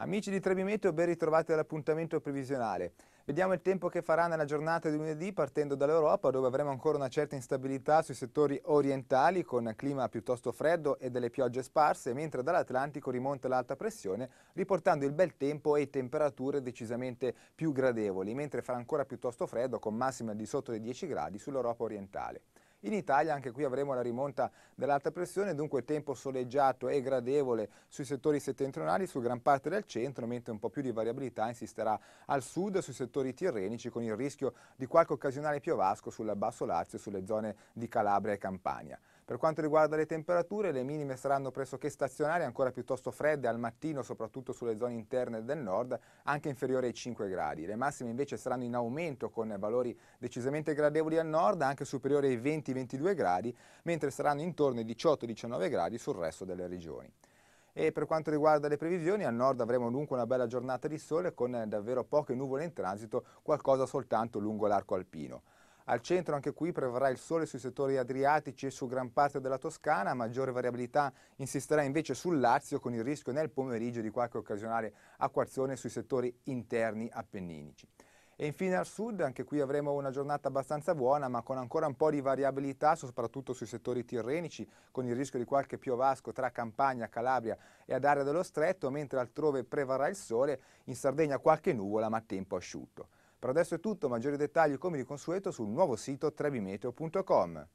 Amici di Trebi Meteo, ben ritrovati all'appuntamento previsionale. Vediamo il tempo che farà nella giornata di lunedì partendo dall'Europa dove avremo ancora una certa instabilità sui settori orientali con clima piuttosto freddo e delle piogge sparse mentre dall'Atlantico rimonta l'alta pressione riportando il bel tempo e temperature decisamente più gradevoli mentre farà ancora piuttosto freddo con massima di sotto dei 10 gradi sull'Europa orientale. In Italia anche qui avremo la rimonta dell'alta pressione, dunque tempo soleggiato e gradevole sui settori settentrionali, su gran parte del centro, mentre un po' più di variabilità insisterà al sud sui settori tirrenici con il rischio di qualche occasionale piovasco sul Basso Lazio e sulle zone di Calabria e Campania. Per quanto riguarda le temperature, le minime saranno pressoché stazionarie, ancora piuttosto fredde al mattino, soprattutto sulle zone interne del nord, anche inferiori ai 5 gradi. Le massime invece saranno in aumento con valori decisamente gradevoli al nord, anche superiori ai 20-22 gradi, mentre saranno intorno ai 18-19 gradi sul resto delle regioni. E per quanto riguarda le previsioni, a nord avremo dunque una bella giornata di sole con davvero poche nuvole in transito, qualcosa soltanto lungo l'arco alpino. Al centro anche qui prevarrà il sole sui settori adriatici e su gran parte della Toscana, maggiore variabilità insisterà invece sul Lazio con il rischio nel pomeriggio di qualche occasionale acquazione sui settori interni appenninici. E infine al sud, anche qui avremo una giornata abbastanza buona, ma con ancora un po' di variabilità, soprattutto sui settori tirrenici, con il rischio di qualche piovasco tra Campania, Calabria e ad area dello stretto, mentre altrove prevarrà il sole, in Sardegna qualche nuvola, ma tempo asciutto. Per adesso è tutto, maggiori dettagli come di consueto sul nuovo sito trebimeteo.com.